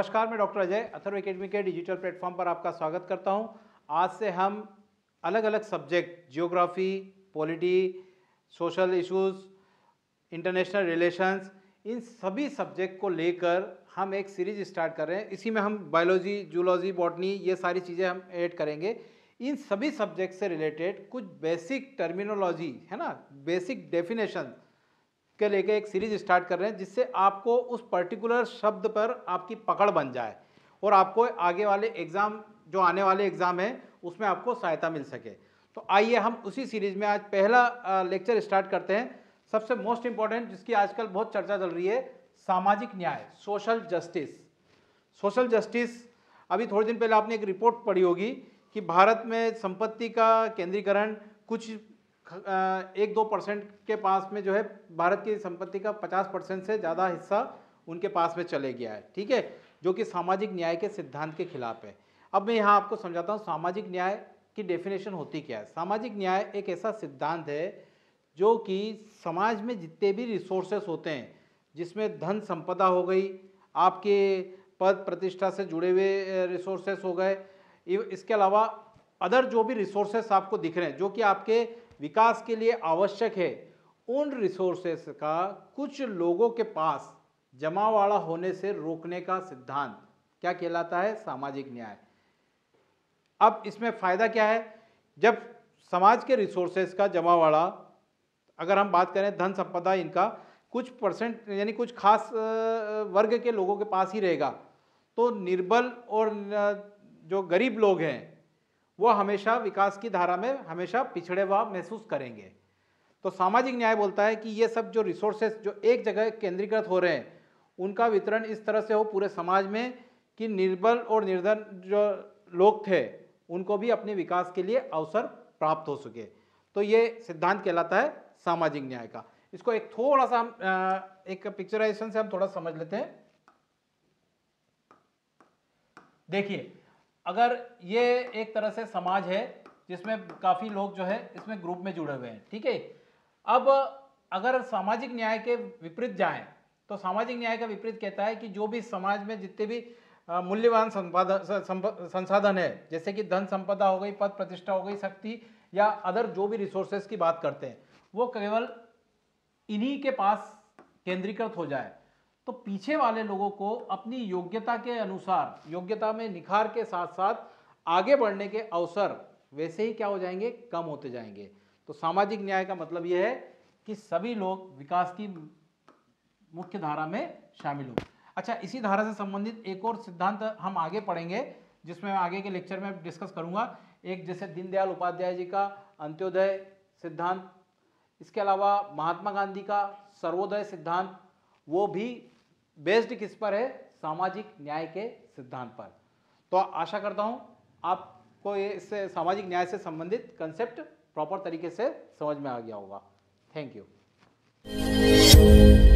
नमस्कार मैं doctor Ajay Atharva academy के डिजिटल प्लेटफॉर्म पर आपका स्वागत करता हूं आज से हम अलग अलग subject geography polity social issues international relations इन सभी सब्जेक्ट को लेकर हम एक सीरीज स्टार्ट कर रहे हैं इसी में हम बायोलॉजी जूलॉजी बॉटनी ये सारी चीज़ें हम ऐड करेंगे इन सभी सब्जेक्ट से रिलेटेड कुछ बेसिक टर्मिनोलॉजी है ना बेसिक डेफिनेशन के लेके एक सीरीज स्टार्ट कर रहे हैं जिससे आपको उस पर्टिकुलर शब्द पर आपकी पकड़ बन जाए और आपको आगे वाले एग्ज़ाम जो आने वाले एग्ज़ाम हैं उसमें आपको सहायता मिल सके तो आइए हम उसी सीरीज़ में आज पहला लेक्चर स्टार्ट करते हैं सबसे मोस्ट इम्पॉर्टेंट जिसकी आजकल बहुत चर्चा चल रही है सामाजिक न्याय सोशल जस्टिस सोशल जस्टिस अभी थोड़े दिन पहले आपने एक रिपोर्ट पढ़ी होगी कि भारत में संपत्ति का केंद्रीकरण कुछ एक दो परसेंट के पास में जो है भारत की संपत्ति का पचास परसेंट से ज़्यादा हिस्सा उनके पास में चले गया है ठीक है जो कि सामाजिक न्याय के सिद्धांत के खिलाफ है अब मैं यहाँ आपको समझाता हूँ सामाजिक न्याय की डेफिनेशन होती क्या है सामाजिक न्याय एक ऐसा सिद्धांत है जो कि समाज में जितने भी रिसोर्सेस होते हैं जिसमें धन संपदा हो गई आपके पद प्रतिष्ठा से जुड़े हुए रिसोर्सेस हो गए इसके अलावा अदर जो भी रिसोर्सेस आपको दिख रहे हैं जो कि आपके विकास के लिए आवश्यक है उन रिसोर्सेस का कुछ लोगों के पास जमावाड़ा होने से रोकने का सिद्धांत क्या कहलाता है सामाजिक न्याय अब इसमें फ़ायदा क्या है जब समाज के रिसोर्सेस का जमावाड़ा अगर हम बात करें धन संपदा इनका कुछ परसेंट यानी कुछ खास वर्ग के लोगों के पास ही रहेगा तो निर्बल और जो गरीब लोग हैं वो हमेशा विकास की धारा में हमेशा पिछड़े हुआ महसूस करेंगे तो सामाजिक न्याय बोलता है कि ये सब जो रिसोर्सेस जो एक जगह केंद्रीकृत हो रहे हैं उनका वितरण इस तरह से हो पूरे समाज में कि निर्बल और निर्धन जो लोग थे उनको भी अपने विकास के लिए अवसर प्राप्त हो सके तो ये सिद्धांत कहलाता है सामाजिक न्याय का इसको एक थोड़ा सा हम एक पिक्चराइजेशन से हम थोड़ा समझ लेते हैं देखिए अगर ये एक तरह से समाज है जिसमें काफ़ी लोग जो है इसमें ग्रुप में जुड़े हुए हैं ठीक है अब अगर सामाजिक न्याय के विपरीत जाएं तो सामाजिक न्याय का विपरीत कहता है कि जो भी समाज में जितने भी मूल्यवान संपादन संसाधन है जैसे कि धन संपदा हो गई पद प्रतिष्ठा हो गई शक्ति या अदर जो भी रिसोर्सेस की बात करते हैं वो केवल इन्हीं के पास केंद्रीकृत हो जाए तो पीछे वाले लोगों को अपनी योग्यता के अनुसार योग्यता में निखार के साथ साथ आगे बढ़ने के अवसर वैसे ही क्या हो जाएंगे कम होते जाएंगे तो सामाजिक न्याय का मतलब यह है कि सभी लोग विकास की मुख्य धारा में शामिल हो अच्छा इसी धारा से संबंधित एक और सिद्धांत हम आगे पढ़ेंगे जिसमें आगे के लेक्चर में डिस्कस करूंगा एक जैसे दीनदयाल उपाध्याय जी का अंत्योदय सिद्धांत इसके अलावा महात्मा गांधी का सर्वोदय सिद्धांत वो भी बेस्ड किस पर है सामाजिक न्याय के सिद्धांत पर तो आशा करता हूँ आपको ये इससे सामाजिक न्याय से संबंधित कंसेप्ट प्रॉपर तरीके से समझ में आ गया होगा थैंक यू